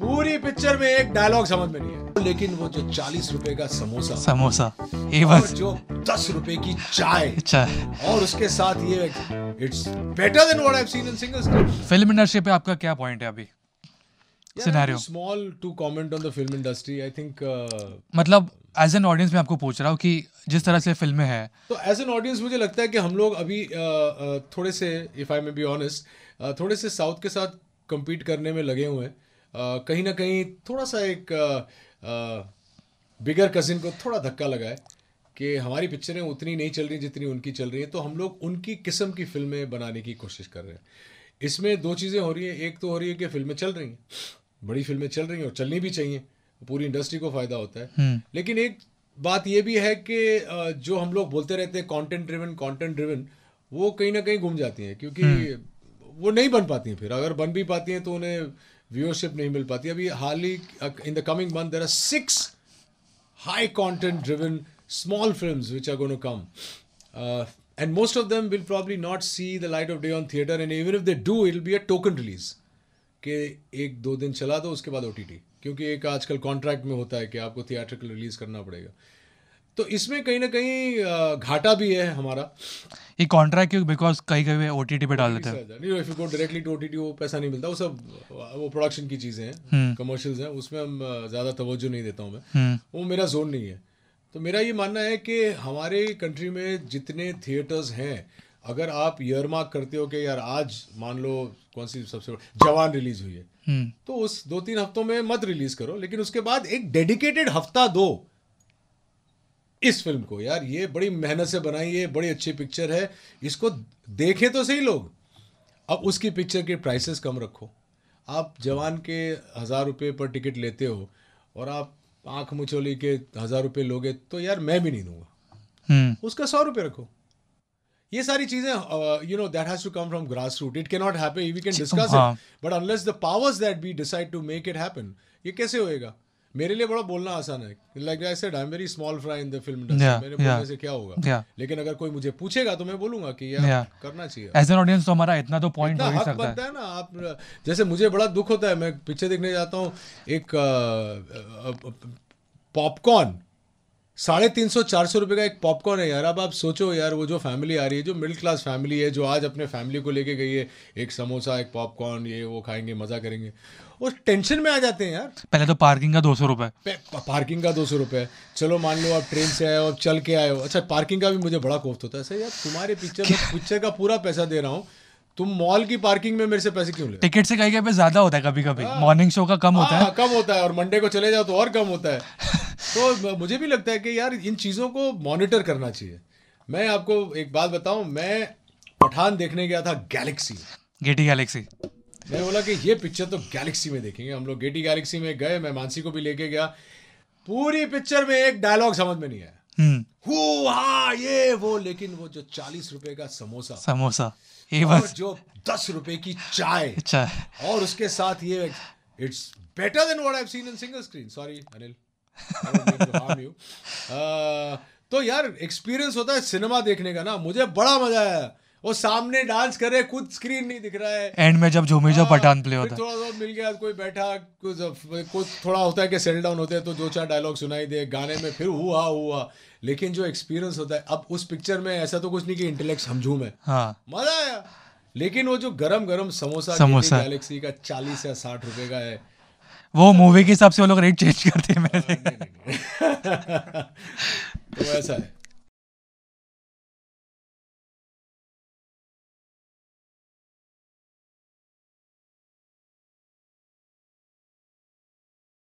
पूरी पिक्चर में एक डायलॉग समझ में नहीं है लेकिन वो जो चालीस रुपए का समोसा समोसा और जो दस रुपए की चाय चाय और उसके साथ ये it's better than what I have seen in singles film industry पे आपका क्या पॉइंट है अभी small to comment on the film industry I think मतलब एज एन ऑडियंस मैं आपको पूछ रहा हूँ कि जिस तरह से फिल्में हैं तो एज एन ऑडियंस मुझे लगता है कि हम लोग अभी uh, uh, थोड़े से if I may be honest थोड़े से साउथ के साथ कम्पीट करने में लगे हुए हैं कहीं ना कहीं थोड़ा सा एक बिगर कजिन को थोड़ा धक्का लगा है कि हमारी पिक्चरें उतनी नहीं चल रही जितनी उनकी चल रही हैं तो हम लोग उनकी किस्म की फिल्में बनाने की कोशिश कर रहे हैं इसमें दो चीज़ें हो रही है एक तो हो रही है कि फिल्में चल रही हैं बड़ी फिल्में चल रही हैं और चलनी भी चाहिए पूरी इंडस्ट्री को फ़ायदा होता है हम्म। लेकिन एक बात यह भी है कि जो हम लोग बोलते रहते हैं कॉन्टेंट ड्रिवन कॉन्टेंट ड्रिवन वो कहीं ना कहीं घूम जाती हैं क्योंकि हम्म। वो नहीं बन पाती हैं फिर अगर बन भी पाती हैं तो उन्हें व्यूअरशिप नहीं मिल पाती अभी हाल ही in the coming month there are six high content driven small film which are gonna come and most of them will probably not see the light of day on theatre and even if they do it be a token release के एक दो दिन चला तो उसके बाद ओ क्योंकि एक आजकल कॉन्ट्रैक्ट में होता है कि आपको थिएट्रिकल रिलीज़ करना पड़ेगा तो इसमें कहीं ना कहीं uh, घाटा भी है हमारा ये कॉन्ट्रैक्ट क्यों बिकॉज कई कई ओ टी टी पे डाल देते हैं if you go directly to ओ वो पैसा नहीं मिलता वो सब वो प्रोडक्शन की चीज़ें हैं कमर्शियल्स हम्म। हैं उसमें हम ज़्यादा तवज्जो नहीं देता हूँ मैं हम्म। वो मेरा जोन नहीं है तो मेरा ये मानना है कि हमारे कंट्री में जितने थिएटर्स हैं अगर आप ईयर मार्क करते हो कि यार आज मान लो कौन सी सबसे जवान रिलीज हुई है हम्म। तो उस दो तीन हफ्तों में मत रिलीज करो लेकिन उसके बाद एक डेडिकेटेड हफ्ता दो इस फिल्म को यार ये बड़ी मेहनत से बनाई है बड़ी अच्छी पिक्चर है इसको देखें तो सही लोग अब उसकी पिक्चर के प्राइसेस कम रखो आप जवान के हज़ार रुपये पर टिकट लेते हो और आप आँख मुचोली के हज़ार रुपये लोगे तो यार मैं भी नहीं दूंगा हम्म। उसका सौ रुपये रखो ये सारी चीजें you know that has to come from grass root it can not happen we can discuss it but unless the powers that be decide to make it happen ये कैसे होएगा मेरे लिए बड़ा बोलना आसान है like I said I am very small fry in the film industry मेरे बोलने से क्या होगा लेकिन अगर कोई मुझे पूछेगा तो मैं बोलूंगा कि यार करना चाहिए एज एन ऑडियंस तो हमारा इतना तो पॉइंट हो ही सकता है ना आप जैसे मुझे बड़ा दुख होता है मैं पीछे देखने जाता हूं एक पॉपकॉर्न साढ़े तीन सौ चार सौ रुपये का एक पॉपकॉर्न है यार अब आप सोचो यार वो जो फैमिली आ रही है जो मिडिल क्लास फैमिली है जो आज अपने फैमिली को लेके गई है एक समोसा एक पॉपकॉर्न ये वो खाएंगे मज़ा करेंगे उस टेंशन में आ जाते हैं यार पहले तो पार्किंग का दो सौ रुपये पार्किंग का दो सौ रुपये चलो मान लो आप ट्रेन से आए हो आप चल के आए हो अच्छा पार्किंग का भी मुझे बड़ा कोफ्त होता है सर यार तुम्हारे पिक्चर में पिक्चर का पूरा पैसा दे रहा हूँ तुम मॉल की पार्किंग में मेरे से पैसे क्यों ले टिकट से कहीं कहीं पे ज्यादा होता है कभी कभी मॉर्निंग शो का कम होता है हाँ, कम होता है और मंडे को चले जाओ तो और कम होता है तो मुझे भी लगता है कि यार इन चीज़ों को मॉनिटर करना चाहिए मैं आपको एक बात बताऊं मैं पठान देखने गया था गैलेक्सी गेटी गैलेक्सी मैं बोला कि ये पिक्चर तो गैलेक्सी में देखेंगे हम लोग गेटी गैलेक्सी में गए मैं मानसी को भी लेके गया पूरी पिक्चर में एक डायलॉग समझ में नहीं आया हम्म। हु हा ये वो लेकिन वो जो चालीस रुपए का समोसा समोसा ये और बस जो दस रुपए की चाय चाय और उसके साथ ये it's better than what I have seen in single screen sorry Anil Uh, तो यार एक्सपीरियंस होता है सिनेमा देखने का ना मुझे बड़ा मजा आया वो सामने डांस करे खुद स्क्रीन नहीं दिख रहा है एंड में जब झूमे जो पठान हाँ, प्ले होता है थोड़ा बहुत मिल गया कोई बैठा कुछ थोड़ा होता है कि सेल डाउन होते हैं तो दो चार डायलॉग सुनाई दे गाने में फिर हुआ हुआ लेकिन जो एक्सपीरियंस होता है अब उस पिक्चर में ऐसा तो कुछ नहीं कि इंटेलेक्ट हम झूम है हाँ। मजा आया लेकिन वो जो गरम गरम समोसा गैलेक्सी का चालीस या साठ रुपए का है वो मूवी के हिसाब से वो लोग रेट चेंज करते हैं मेरे तो ऐसा है